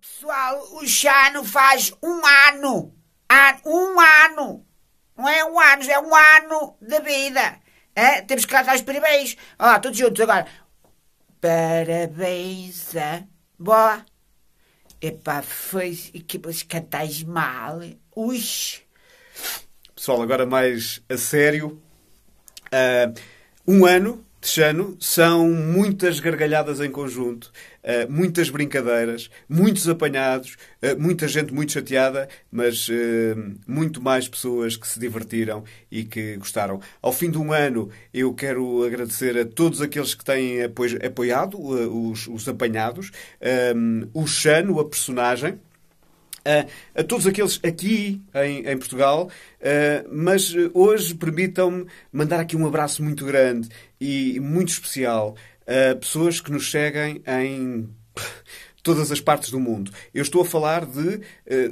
Pessoal, o Chano faz um ano, ah, um ano, não é um ano, é um ano de vida. É? Temos que cantar os parabéns. Ó, todos juntos agora. Parabéns é boa. Epá, foi que os cantais mal. Ui. Pessoal, agora mais a sério. Uh, um ano Texano são muitas gargalhadas em conjunto, eh, muitas brincadeiras, muitos apanhados, eh, muita gente muito chateada, mas eh, muito mais pessoas que se divertiram e que gostaram. Ao fim de um ano, eu quero agradecer a todos aqueles que têm apoiado os, os apanhados, o Chano, a personagem. A, a, todos aqueles aqui em, em Portugal, uh, mas hoje permitam-me mandar aqui um abraço muito grande e muito especial a pessoas que nos seguem em todas as partes do mundo. Eu estou a falar de eh,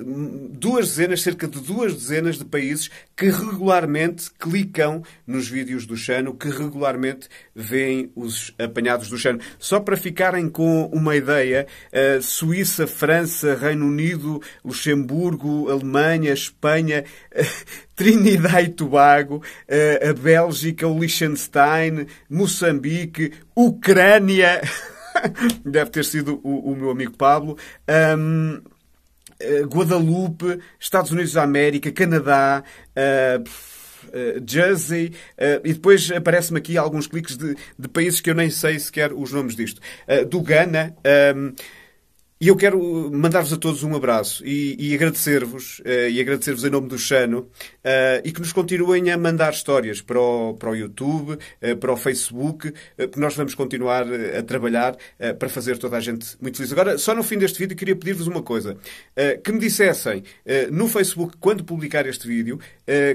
duas dezenas, cerca de duas dezenas de países que regularmente clicam nos vídeos do Chano, que regularmente veem os apanhados do Chano. Só para ficarem com uma ideia, eh, Suíça, França, Reino Unido, Luxemburgo, Alemanha, Espanha, uh, Trinidad e Tobago, eh, a Bélgica, o Liechtenstein, Moçambique, Ucrânia. Deve ter sido o, o meu amigo Pablo. Um, eh, Guadalupe, Estados Unidos da América, Canadá. Uh, Uh, Jersey, uh, e depois aparecem-me aqui alguns cliques de, de, países que eu nem sei sequer os nomes disto. Uh, do Ghana, um, e eu quero uh, mandar-vos a todos um abraço e, agradecer-vos, e agradecer-vos uh, agradecer em nome do Chano, uh, e que nos continuem a mandar histórias para o, para o YouTube, uh, para o Facebook, uh, porque nós vamos continuar uh, a trabalhar para fazer toda a gente muito feliz. Agora, só no fim deste vídeo, queria pedir-vos uma coisa: que me dissessem no Facebook, quando publicar este vídeo,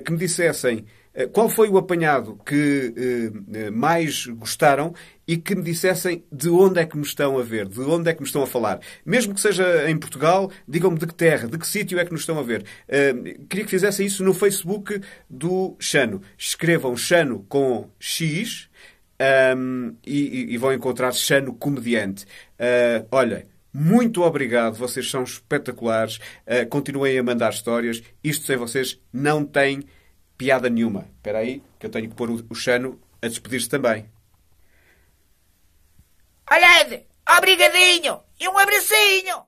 que me dissessem eh, qual foi o apanhado que eh, eh, mais gostaram e que me dissessem de onde é que me estão a ver, de onde é que me estão a falar? Mesmo que seja em Portugal, digam-me de que terra, de que sítio é que nos estão a ver. queria que fizessem isso no Facebook do Chano. Escrevam Chano com X um, ehm, e, e, vão encontrar Chano Comediante. Uh, olha. Muito obrigado, vocês são espetaculares. Uh, continuem a mandar histórias. Isto sem vocês não tem piada nenhuma. Espera aí, que eu tenho que pôr o Chano a despedir-se também. Olha, obrigadinho e um abracinho.